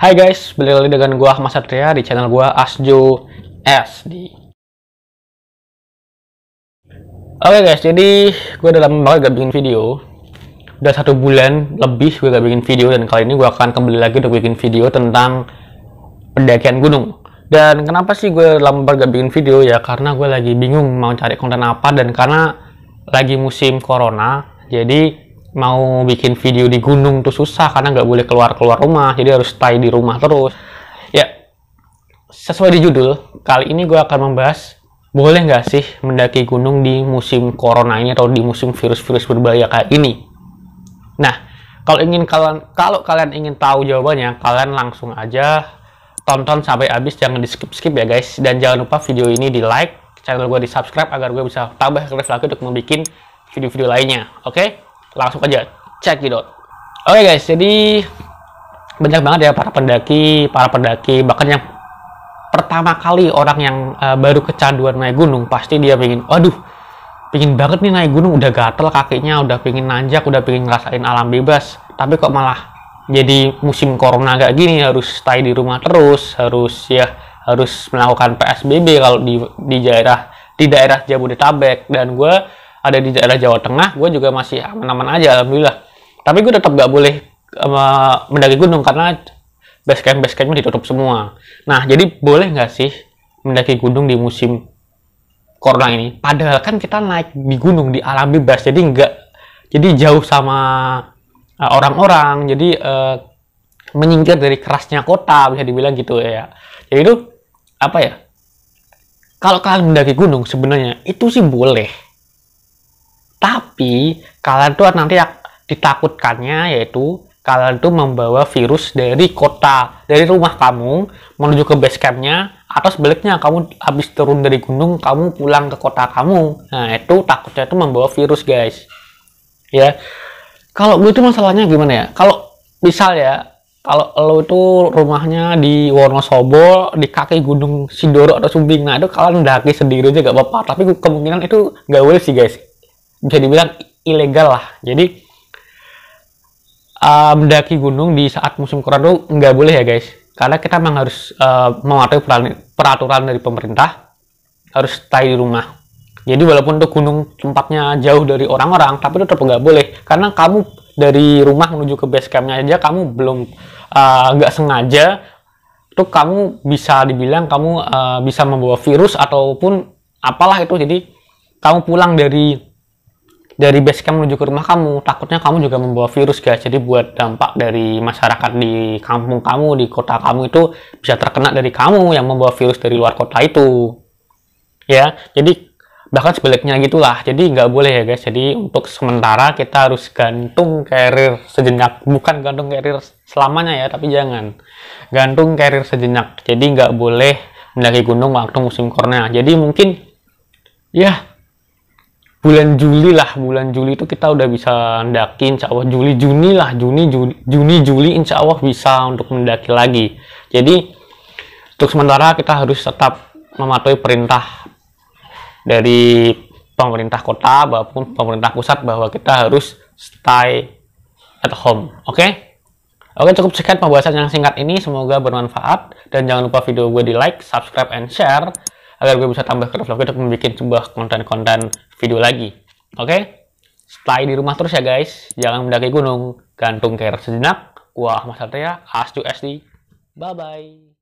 Hai guys, balik lagi dengan gua Ahmad Satria di channel gua Asjo SD. Oke okay guys, jadi gua dalam lama banget gak bikin video. Udah satu bulan lebih gua gak bikin video dan kali ini gua akan kembali lagi untuk bikin video tentang pendakian gunung. Dan kenapa sih gue lama banget gak bikin video ya? Karena gue lagi bingung mau cari konten apa dan karena lagi musim corona, jadi mau bikin video di gunung tuh susah karena nggak boleh keluar-keluar rumah jadi harus stay di rumah terus ya sesuai di judul kali ini gue akan membahas boleh nggak sih mendaki gunung di musim corona ini atau di musim virus-virus berbahaya kayak ini nah kalau ingin kalian kalau kalian ingin tahu jawabannya kalian langsung aja tonton sampai habis jangan di skip skip ya guys dan jangan lupa video ini di like channel gue di subscribe agar gue bisa tambah kreatif lagi untuk membuat video-video lainnya. Oke? Okay? langsung aja cek gitu oke okay guys jadi banyak banget ya para pendaki para pendaki bahkan yang pertama kali orang yang uh, baru kecanduan naik gunung pasti dia pengen aduh, pingin banget nih naik gunung udah gatel kakinya udah pingin nanjak udah pingin ngerasain alam bebas tapi kok malah jadi musim corona kayak gini harus stay di rumah terus harus ya harus melakukan PSBB kalau di di daerah di daerah Jabodetabek dan gue ada di daerah Jawa Tengah, gue juga masih aman-aman aja, alhamdulillah. Tapi gue tetap gak boleh um, mendaki gunung karena base camp base campnya ditutup semua. Nah, jadi boleh nggak sih mendaki gunung di musim corona ini? Padahal kan kita naik di gunung di alam bebas, jadi nggak jadi jauh sama eh, orang-orang, uh, jadi uh, menyingkir dari kerasnya kota bisa dibilang gitu ya. Jadi itu apa ya? Kalau kalian mendaki gunung sebenarnya itu sih boleh tapi kalian tuh nanti ditakutkannya yaitu kalian tuh membawa virus dari kota, dari rumah kamu menuju ke base campnya atau sebaliknya kamu habis turun dari gunung kamu pulang ke kota kamu. Nah itu takutnya itu membawa virus guys. Ya kalau gue itu masalahnya gimana ya? Kalau misal ya kalau lo itu rumahnya di Wonosobo di kaki gunung Sidoro atau Sumbing nah itu kalian daki sendiri aja gak apa-apa tapi kemungkinan itu gak boleh sih guys bisa dibilang ilegal lah. Jadi uh, mendaki gunung di saat musim corona itu nggak boleh ya guys. Karena kita memang harus uh, mematuhi peraturan dari pemerintah, harus stay di rumah. Jadi walaupun tuh gunung tempatnya jauh dari orang-orang, tapi itu tetap nggak boleh. Karena kamu dari rumah menuju ke base campnya aja, kamu belum uh, nggak uh, sengaja, tuh kamu bisa dibilang kamu uh, bisa membawa virus ataupun apalah itu. Jadi kamu pulang dari dari base camp menuju ke rumah kamu, takutnya kamu juga membawa virus guys. Jadi buat dampak dari masyarakat di kampung kamu, di kota kamu itu bisa terkena dari kamu yang membawa virus dari luar kota itu. Ya, jadi bahkan sebaliknya gitulah. Jadi nggak boleh ya guys. Jadi untuk sementara kita harus gantung karir sejenak. Bukan gantung karir selamanya ya, tapi jangan. Gantung karir sejenak. Jadi nggak boleh mendaki gunung waktu musim corona. Jadi mungkin ya bulan Juli lah bulan Juli itu kita udah bisa mendaki insya Allah Juli Juni lah Juni Juni Juni Juli insya Allah bisa untuk mendaki lagi jadi untuk sementara kita harus tetap mematuhi perintah dari pemerintah kota maupun pemerintah pusat bahwa kita harus stay at home oke okay? Oke cukup sekian pembahasan yang singkat ini semoga bermanfaat dan jangan lupa video gue di like, subscribe, and share agar gue bisa tambah kerja vlog untuk membuat sebuah konten-konten video lagi. Oke? Okay? Stay di rumah terus ya guys. Jangan mendaki gunung, gantung care sejenak. Wah, Mas Satria, as to SD. Bye-bye.